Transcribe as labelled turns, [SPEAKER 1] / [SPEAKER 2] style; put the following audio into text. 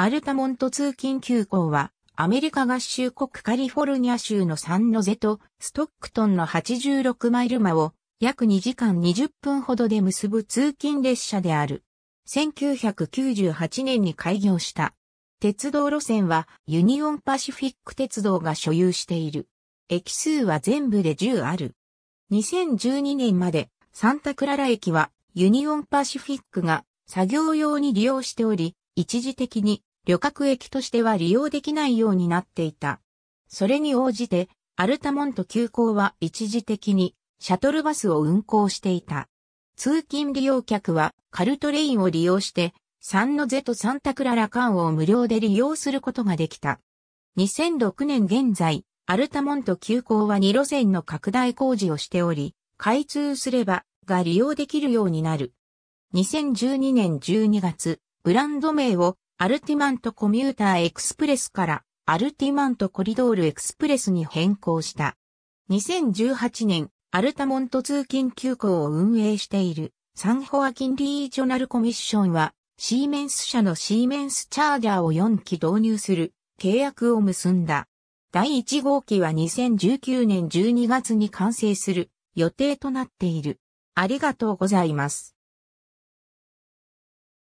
[SPEAKER 1] アルタモント通勤急行は、アメリカ合衆国カリフォルニア州のサンノゼとストックトンの86マイル間を約2時間20分ほどで結ぶ通勤列車である。1998年に開業した。鉄道路線はユニオンパシフィック鉄道が所有している。駅数は全部で10ある。2012年までサンタクララ駅はユニオンパシフィックが作業用に利用しており、一時的に旅客駅としては利用できないようになっていた。それに応じて、アルタモント急行は一時的にシャトルバスを運行していた。通勤利用客はカルトレインを利用して、サンノゼとサンタクララ間を無料で利用することができた。2006年現在、アルタモント急行は2路線の拡大工事をしており、開通すればが利用できるようになる。2012年12月、ブランド名をアルティマントコミューターエクスプレスからアルティマントコリドールエクスプレスに変更した。2018年、アルタモント通勤急行を運営しているサンホアキンリージョナルコミッションはシーメンス社のシーメンスチャージャーを4機導入する契約を結んだ。第1号機は2019年12月に完成する予定となっている。ありがと
[SPEAKER 2] うございます。